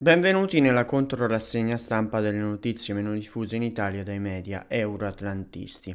Benvenuti nella controrassegna stampa delle notizie meno diffuse in Italia dai media euroatlantisti.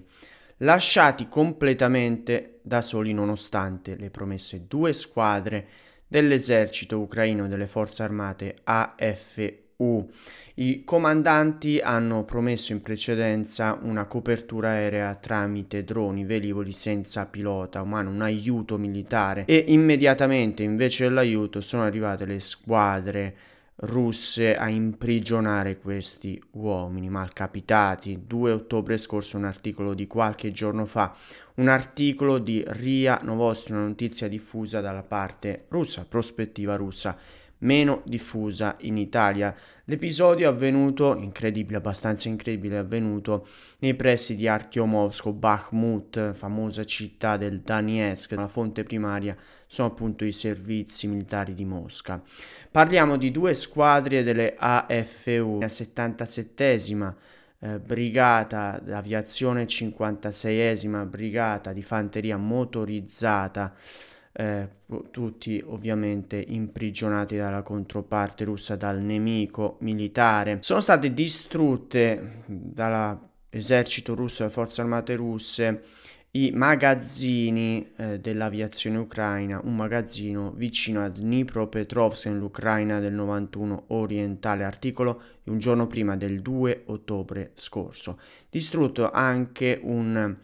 Lasciati completamente da soli nonostante le promesse due squadre dell'esercito ucraino e delle forze armate AFU. I comandanti hanno promesso in precedenza una copertura aerea tramite droni, velivoli senza pilota umano, un aiuto militare e immediatamente invece dell'aiuto sono arrivate le squadre russe a imprigionare questi uomini malcapitati. 2 ottobre scorso un articolo di qualche giorno fa, un articolo di Ria Novosti, una notizia diffusa dalla parte russa, prospettiva russa, meno diffusa in Italia. L'episodio è avvenuto, incredibile, abbastanza incredibile, è avvenuto nei pressi di Artyomovsk, Bakhmut, famosa città del Donetsk. La fonte primaria sono appunto i servizi militari di Mosca. Parliamo di due squadre delle AFU, la 77esima eh, brigata d'aviazione 56esima brigata di fanteria motorizzata eh, tutti ovviamente imprigionati dalla controparte russa, dal nemico militare. Sono state distrutte dall'esercito russo e dalle forze armate russe i magazzini eh, dell'aviazione ucraina, un magazzino vicino a Dnipropetrovsk nell'Ucraina del 91 orientale, articolo di un giorno prima del 2 ottobre scorso. Distrutto anche un,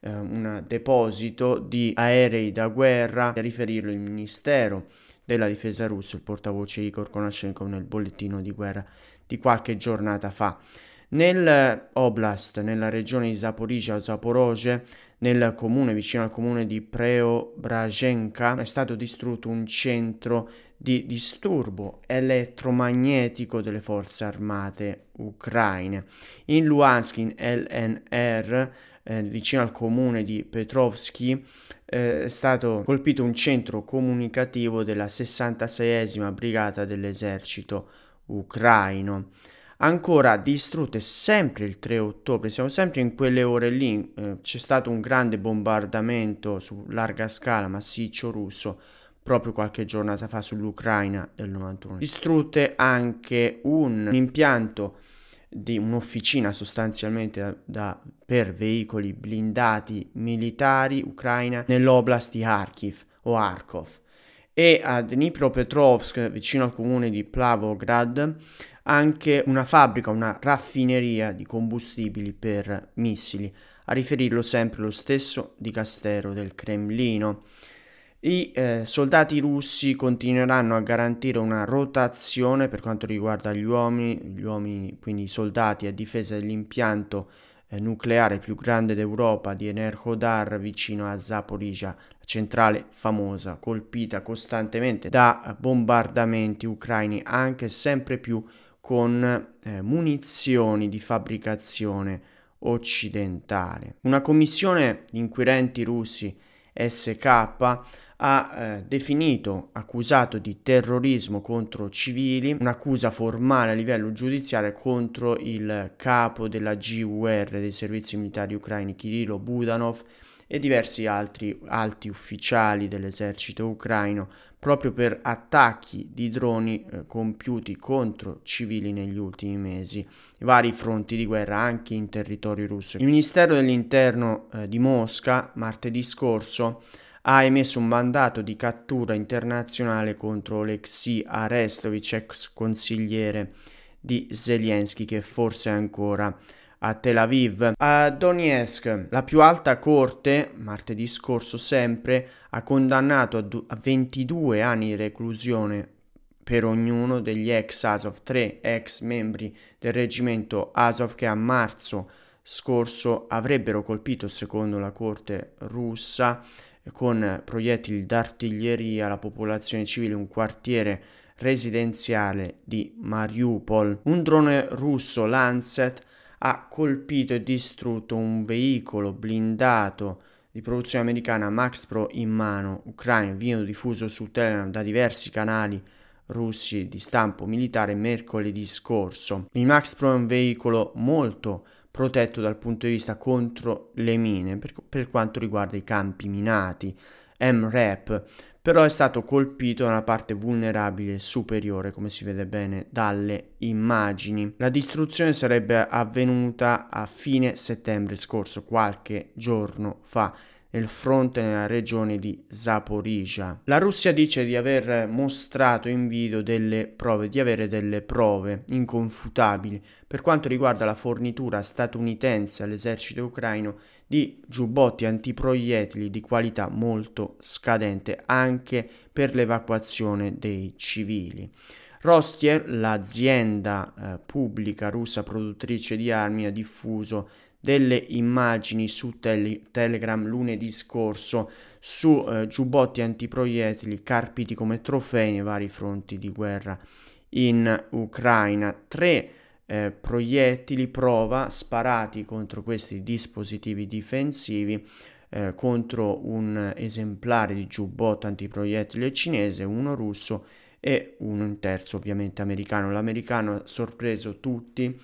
eh, un deposito di aerei da guerra, a riferirlo il Ministero della Difesa russo, il portavoce Igor Konashenko nel bollettino di guerra di qualche giornata fa. Nel Oblast, nella regione di Zaporizia o Zaporozhye, nel comune vicino al comune di Preobrajenka, è stato distrutto un centro di disturbo elettromagnetico delle forze armate ucraine. In Luhansk, in LNR, eh, vicino al comune di Petrovsky, eh, è stato colpito un centro comunicativo della 66esima brigata dell'esercito ucraino ancora distrutte sempre il 3 ottobre, siamo sempre in quelle ore lì, eh, c'è stato un grande bombardamento su larga scala massiccio russo proprio qualche giornata fa sull'Ucraina del 91. Distrutte anche un impianto di un'officina sostanzialmente da, da, per veicoli blindati militari ucraina nell'oblast di Kharkiv o Arkov e a Dnipropetrovsk vicino al comune di Plavograd anche una fabbrica, una raffineria di combustibili per missili, a riferirlo sempre lo stesso dicastero del Cremlino. I eh, soldati russi continueranno a garantire una rotazione per quanto riguarda gli uomini, gli uomini quindi i soldati a difesa dell'impianto eh, nucleare più grande d'Europa di Enerhodar vicino a Zaporizia, centrale famosa colpita costantemente da bombardamenti ucraini anche sempre più con eh, munizioni di fabbricazione occidentale. Una commissione di inquirenti russi SK ha eh, definito accusato di terrorismo contro civili, un'accusa formale a livello giudiziario contro il capo della GUR dei servizi militari ucraini Kirilo Budanov e diversi altri alti ufficiali dell'esercito ucraino proprio per attacchi di droni eh, compiuti contro civili negli ultimi mesi, vari fronti di guerra anche in territorio russo. Il Ministero dell'Interno eh, di Mosca martedì scorso ha emesso un mandato di cattura internazionale contro Oleksiy Arestovich, ex consigliere di Zelensky, che forse ancora a Tel Aviv. A Donetsk, la più alta corte, martedì scorso sempre, ha condannato a 22 anni di reclusione per ognuno degli ex Azov, tre ex membri del reggimento Azov che a marzo scorso avrebbero colpito, secondo la corte russa, con proiettili d'artiglieria la popolazione civile, un quartiere residenziale di Mariupol. Un drone russo Lancet ha colpito e distrutto un veicolo blindato di produzione americana Max Pro in mano ucraino, video diffuso su Telegram da diversi canali russi di stampo militare mercoledì scorso. Il Max Pro è un veicolo molto protetto dal punto di vista contro le mine per, per quanto riguarda i campi minati. MRAP però è stato colpito nella parte vulnerabile superiore, come si vede bene dalle immagini. La distruzione sarebbe avvenuta a fine settembre scorso, qualche giorno fa nel fronte nella regione di Zaporizia. La Russia dice di aver mostrato in video delle prove, di avere delle prove inconfutabili per quanto riguarda la fornitura statunitense all'esercito ucraino di giubbotti antiproiettili di qualità molto scadente anche per l'evacuazione dei civili. Rostier, l'azienda eh, pubblica russa produttrice di armi, ha diffuso delle immagini su tele- Telegram lunedì scorso su eh, giubbotti antiproiettili carpiti come trofei nei vari fronti di guerra in Ucraina. Tre eh, proiettili prova sparati contro questi dispositivi difensivi eh, contro un esemplare di giubbotto antiproiettile cinese, uno russo e uno in terzo ovviamente americano. L'americano ha sorpreso tutti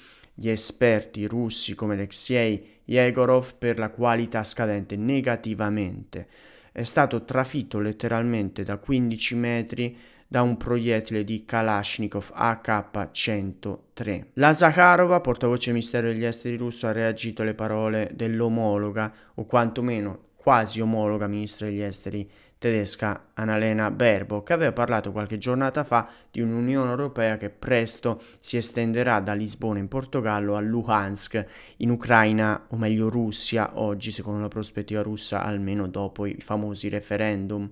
gli esperti russi come Alexei Yegorov per la qualità scadente negativamente. È stato trafitto letteralmente da 15 metri da un proiettile di Kalashnikov AK-103. La Zakharova, portavoce mistero degli esteri russo, ha reagito alle parole dell'omologa, o quantomeno quasi omologa Ministro degli esteri tedesca Annalena che aveva parlato qualche giornata fa di un'Unione Europea che presto si estenderà da Lisbona in Portogallo a Luhansk in Ucraina, o meglio Russia, oggi secondo la prospettiva russa almeno dopo i famosi referendum.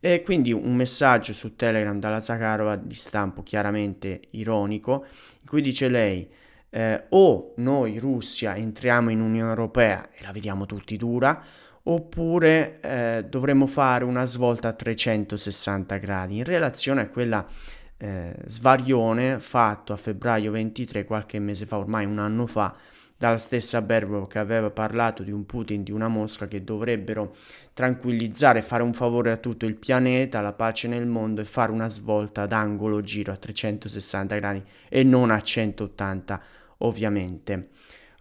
E quindi un messaggio su Telegram dalla Sakharova di stampo chiaramente ironico, in cui dice lei eh, o noi Russia entriamo in Unione Europea e la vediamo tutti dura, oppure eh, dovremmo fare una svolta a 360 gradi in relazione a quella eh, svarione fatto a febbraio 23 qualche mese fa ormai un anno fa dalla stessa Berbo che aveva parlato di un Putin, di una Mosca che dovrebbero tranquillizzare, fare un favore a tutto il pianeta, la pace nel mondo e fare una svolta ad angolo giro a 360 gradi e non a 180 ovviamente.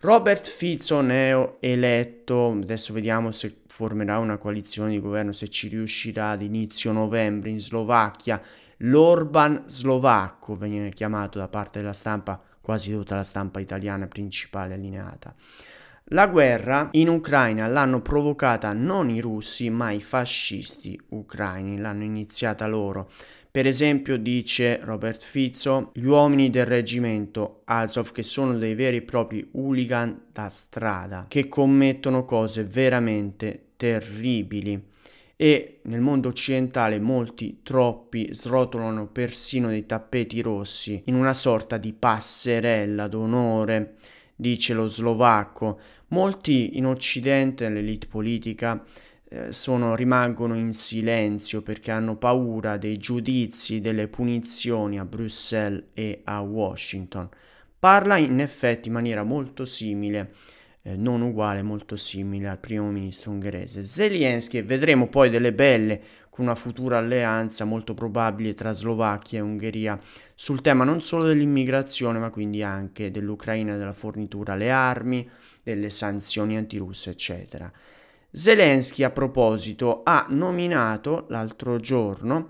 Robert Fizzo, neoeletto, adesso vediamo se formerà una coalizione di governo, se ci riuscirà ad inizio novembre in Slovacchia. L'Orban slovacco viene chiamato da parte della stampa, quasi tutta la stampa italiana principale allineata. La guerra in Ucraina l'hanno provocata non i russi ma i fascisti ucraini, l'hanno iniziata loro. Per esempio, dice Robert Fizzo, gli uomini del reggimento Azov che sono dei veri e propri hooligan da strada, che commettono cose veramente terribili e nel mondo occidentale molti, troppi, srotolano persino dei tappeti rossi in una sorta di passerella d'onore, dice lo slovacco. Molti in Occidente, nell'elite politica, eh, sono, rimangono in silenzio perché hanno paura dei giudizi, delle punizioni a Bruxelles e a Washington. Parla in effetti in maniera molto simile, eh, non uguale, molto simile al primo ministro ungherese Zelensky vedremo poi delle belle con una futura alleanza molto probabile tra Slovacchia e Ungheria sul tema non solo dell'immigrazione ma quindi anche dell'Ucraina, della fornitura, alle armi, delle sanzioni antirusse eccetera. Zelensky a proposito ha nominato l'altro giorno,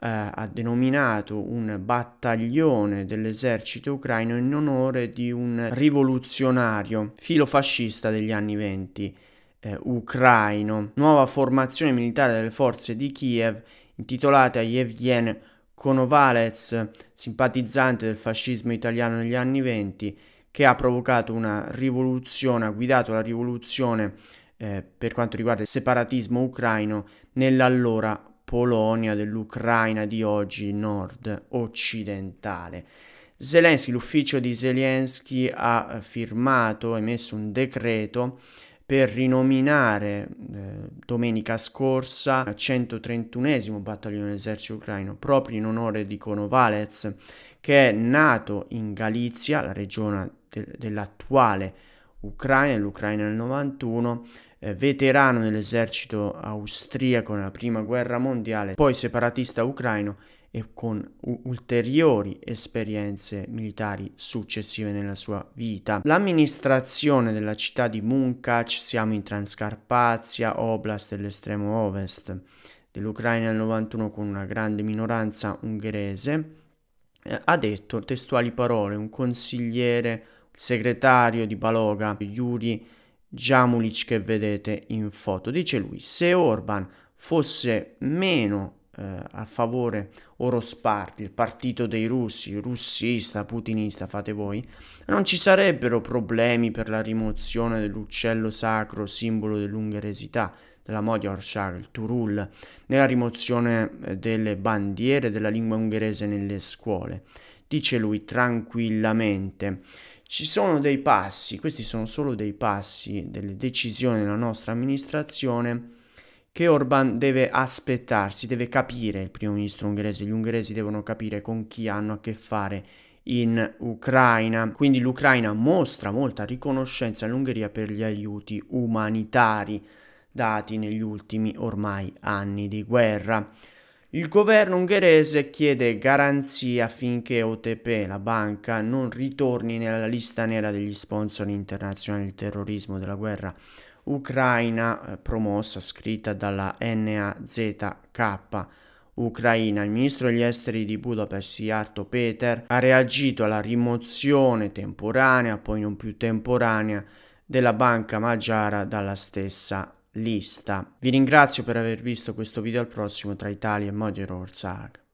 eh, ha denominato un battaglione dell'esercito ucraino in onore di un rivoluzionario filofascista degli anni venti eh, ucraino, nuova formazione militare delle forze di Kiev intitolata Yevgen Konovalets, simpatizzante del fascismo italiano negli anni venti, che ha provocato una rivoluzione, ha guidato la rivoluzione eh, per quanto riguarda il separatismo ucraino nell'allora Polonia dell'Ucraina di oggi nord occidentale. Zelensky, l'ufficio di Zelensky ha eh, firmato, emesso un decreto per rinominare eh, domenica scorsa il 131 battaglione dell'esercito ucraino proprio in onore di Konovalez che è nato in Galizia, la regione de- dell'attuale Ucraina, l'Ucraina del 91 eh, veterano nell'esercito austriaco nella prima guerra mondiale, poi separatista ucraino e con ulteriori esperienze militari successive nella sua vita. L'amministrazione della città di Munkac, siamo in Transcarpazia, oblast dell'estremo ovest dell'Ucraina nel 91 con una grande minoranza ungherese, eh, ha detto testuali parole un consigliere, il segretario di Baloga, Yuri Jamulic che vedete in foto. Dice lui, se Orban fosse meno eh, a favore Orosparti, il partito dei russi, russista, putinista, fate voi, non ci sarebbero problemi per la rimozione dell'uccello sacro, simbolo dell'ungheresità, della Magyarság, il Turul, nella rimozione eh, delle bandiere della lingua ungherese nelle scuole. Dice lui tranquillamente ci sono dei passi, questi sono solo dei passi, delle decisioni della nostra amministrazione che Orban deve aspettarsi, deve capire il primo ministro ungherese, gli ungheresi devono capire con chi hanno a che fare in Ucraina. Quindi l'Ucraina mostra molta riconoscenza all'Ungheria per gli aiuti umanitari dati negli ultimi ormai anni di guerra. Il governo ungherese chiede garanzie affinché OTP, la banca, non ritorni nella lista nera degli sponsor internazionali del terrorismo della guerra ucraina eh, promossa, scritta dalla NAZK. Ucraina. Il ministro degli esteri di Budapest, Jarto Peter, ha reagito alla rimozione temporanea, poi non più temporanea, della banca magiara dalla stessa lista. Vi ringrazio per aver visto questo video, al prossimo tra Italia e Modiero Orsag.